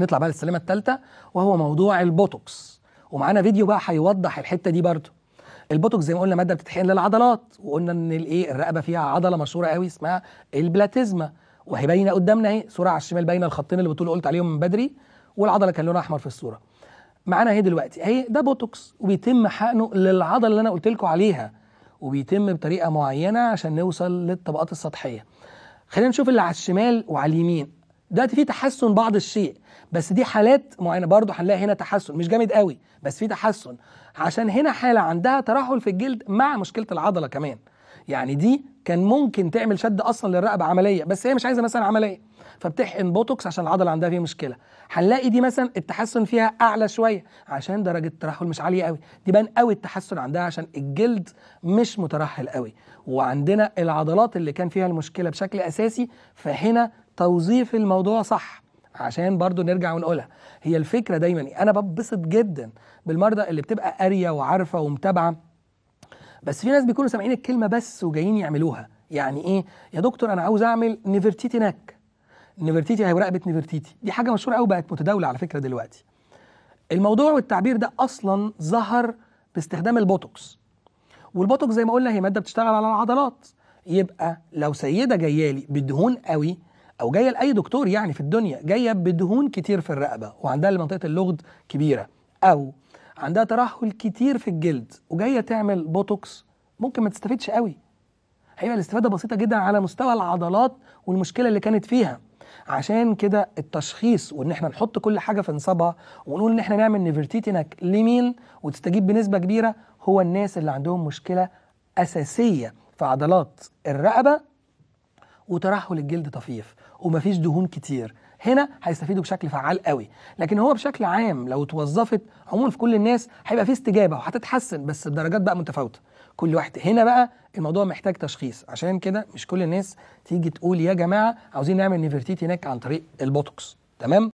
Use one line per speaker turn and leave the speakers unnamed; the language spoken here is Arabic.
هنطلع بقى للسلمه الثالثه وهو موضوع البوتوكس ومعانا فيديو بقى هيوضح الحته دي برضو البوتوكس زي ما قلنا ماده بتتحقن للعضلات وقلنا ان الايه الرقبه فيها عضله مشهوره قوي اسمها البلاتيزما وهي باينه قدامنا اهي صوره على الشمال باينه الخطين اللي بتقول قلت عليهم من بدري والعضله كان لونها احمر في الصوره معانا اهي دلوقتي اهي ده بوتوكس وبيتم حقنه للعضله اللي انا قلت لكم عليها وبيتم بطريقه معينه عشان نوصل للطبقات السطحيه خلينا نشوف اللي على الشمال وعلى اليمين دلوقتي في تحسن بعض الشيء بس دي حالات معينه برضو هنلاقي هنا تحسن مش جامد قوي بس في تحسن عشان هنا حاله عندها ترهل في الجلد مع مشكله العضله كمان يعني دي كان ممكن تعمل شد اصلا للرقبه عمليه بس هي مش عايزه مثلا عمليه فبتحقن بوتوكس عشان العضله عندها فيها مشكله هنلاقي دي مثلا التحسن فيها اعلى شويه عشان درجه الترهل مش عاليه قوي دي بان قوي التحسن عندها عشان الجلد مش مترهل قوي وعندنا العضلات اللي كان فيها المشكله بشكل اساسي فهنا توظيف الموضوع صح عشان برضو نرجع ونقولها هي الفكره دايما إيه؟ انا ببسط جدا بالمرضى اللي بتبقى قاريه وعارفه ومتابعه بس في ناس بيكونوا سامعين الكلمه بس وجايين يعملوها يعني ايه يا دكتور انا عاوز اعمل نيفرتيتي نك نيفرتيتي هي وراقبه نيفرتيتي دي حاجه مشهوره قوي بقت متداوله على فكره دلوقتي الموضوع والتعبير ده اصلا ظهر باستخدام البوتوكس والبوتوكس زي ما قلنا هي ماده بتشتغل على العضلات يبقى لو سيده جايه لي بدهون قوي او جايه لاي دكتور يعني في الدنيا جايه بدهون كتير في الرقبه وعندها منطقه اللغد كبيره او عندها ترهل كتير في الجلد وجايه تعمل بوتوكس ممكن ما تستفيدش قوي هيبقى الاستفاده بسيطه جدا على مستوى العضلات والمشكله اللي كانت فيها عشان كده التشخيص وان احنا نحط كل حاجه في نصابها ونقول ان احنا نعمل نيفرتيتينك لمين وتستجيب بنسبه كبيره هو الناس اللي عندهم مشكله اساسيه في عضلات الرقبه وترهل الجلد طفيف ومفيش دهون كتير هنا هيستفيدوا بشكل فعال قوي لكن هو بشكل عام لو اتوظفت عموما في كل الناس هيبقى في استجابه وهتتحسن بس بدرجات بقى متفاوته كل واحد هنا بقى الموضوع محتاج تشخيص عشان كده مش كل الناس تيجي تقول يا جماعه عاوزين نعمل نيفرتيتي هناك عن طريق البوتوكس تمام